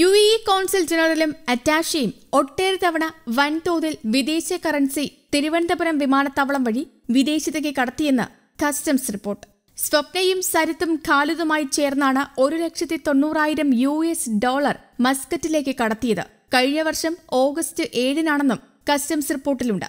U E council ജനറലും അറ്റാഷയും ഒട്ടേറെ തവണ വൻതോതിൽ വിദേശ കറൻസി തിരുവനന്തപുരം വിമാനത്താവളം വഴി വിദേശത്തേക്ക് കടത്തിയെന്ന് കസ്റ്റംസ് റിപ്പോർട്ട് സ്വപ്നയും സരിത്തും ഖാലിദുമായി ചേർന്നാണ് ഒരു ലക്ഷത്തി തൊണ്ണൂറായിരം യു എസ് ഡോളർ മസ്കറ്റിലേക്ക് കടത്തിയത് കഴിഞ്ഞ വർഷം ഓഗസ്റ്റ് ഏഴിനാണെന്നും കസ്റ്റംസ് റിപ്പോർട്ടിലുണ്ട്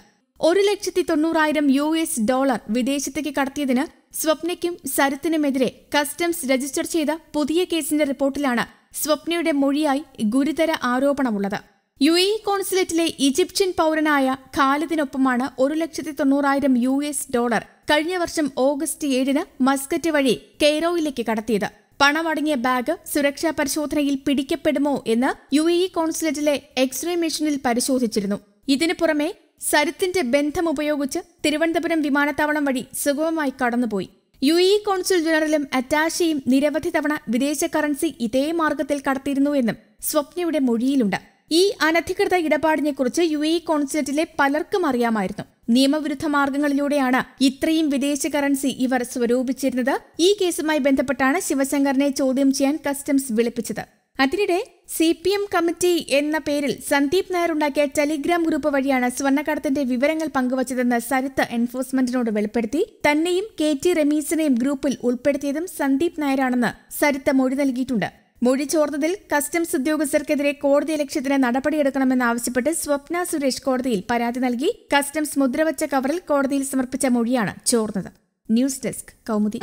ഒരു ലക്ഷത്തി തൊണ്ണൂറായിരം യു എസ് ഡോളർ വിദേശത്തേക്ക് കടത്തിയതിന് സ്വപ്നയ്ക്കും സരിത്തിനുമെതിരെ കസ്റ്റംസ് രജിസ്റ്റർ ചെയ്ത പുതിയ കേസിന്റെ റിപ്പോർട്ടിലാണ് സ്വപ്നയുടെ മൊഴിയായി ഗുരുതര ആരോപണമുള്ളത് യു എ കോൺസുലേറ്റിലെ ഈജിപ്ഷ്യൻ പൗരനായ ഖാലിദിനൊപ്പമാണ് ഒരു ലക്ഷത്തി തൊണ്ണൂറായിരം യു എസ് ഡോളർ കഴിഞ്ഞ വർഷം ഓഗസ്റ്റ് ഏഴിന് മസ്കറ്റ് വഴി കെയ്റോയിലേക്ക് കടത്തിയത് പണമടങ്ങിയ ബാഗ് സുരക്ഷാ പരിശോധനയിൽ പിടിക്കപ്പെടുമോ എന്ന് യു എ കോൺസുലേറ്റിലെ എക്സ്റേ മെഷീനിൽ പരിശോധിച്ചിരുന്നു ഇതിനു പുറമെ സരുത്തിന്റെ ബന്ധം ഉപയോഗിച്ച് തിരുവനന്തപുരം വിമാനത്താവളം വഴി സുഗമമായി കടന്നുപോയി യു ഇ കോൺസുൽ ജനറലും അറ്റാഷിയും നിരവധി തവണ വിദേശ കറൻസി ഇതേ മാർഗത്തിൽ കടത്തിയിരുന്നുവെന്നും സ്വപ്നയുടെ മൊഴിയിലുണ്ട് ഈ അനധികൃത ഇടപാടിനെക്കുറിച്ച് യു ഇ കോൺസുലേറ്റിലെ പലർക്കും അറിയാമായിരുന്നു നിയമവിരുദ്ധ മാർഗങ്ങളിലൂടെയാണ് ഇത്രയും വിദേശ കറൻസി ഇവർ സ്വരൂപിച്ചിരുന്നത് ഈ കേസുമായി ബന്ധപ്പെട്ടാണ് ശിവശങ്കറിനെ ചോദ്യം ചെയ്യാൻ കസ്റ്റംസ് വിളിപ്പിച്ചത് അതിനിടെ സി പി എം കമ്മിറ്റി എന്ന പേരിൽ സന്ദീപ് നായർ ഉണ്ടാക്കിയ ടെലിഗ്രാം ഗ്രൂപ്പ് വഴിയാണ് സ്വർണ്ണക്കടത്തിന്റെ വിവരങ്ങൾ പങ്കുവച്ചതെന്ന് സരിത്ത് എൻഫോഴ്സ്മെന്റിനോട് വെളിപ്പെടുത്തി തന്നെയും കെ ടി റമീസിനെയും ഗ്രൂപ്പിൽ ഉൾപ്പെടുത്തിയതും സന്ദീപ് നായരാണെന്ന് സരിത്ത് മൊഴി നൽകിയിട്ടുണ്ട് മൊഴി ചോർന്നതിൽ കസ്റ്റംസ് ഉദ്യോഗസ്ഥർക്കെതിരെ കോടതി ലക്ഷ്യത്തിന് നടപടിയെടുക്കണമെന്നാവശ്യപ്പെട്ട് സ്വപ്ന സുരേഷ് കോടതിയിൽ പരാതി നൽകി കസ്റ്റംസ് മുദ്രവച്ച കവറിൽ കോടതിയിൽ സമർപ്പിച്ച മൊഴിയാണ് ചോർന്നത് ന്യൂസ് ഡെസ്ക് കൗമുദി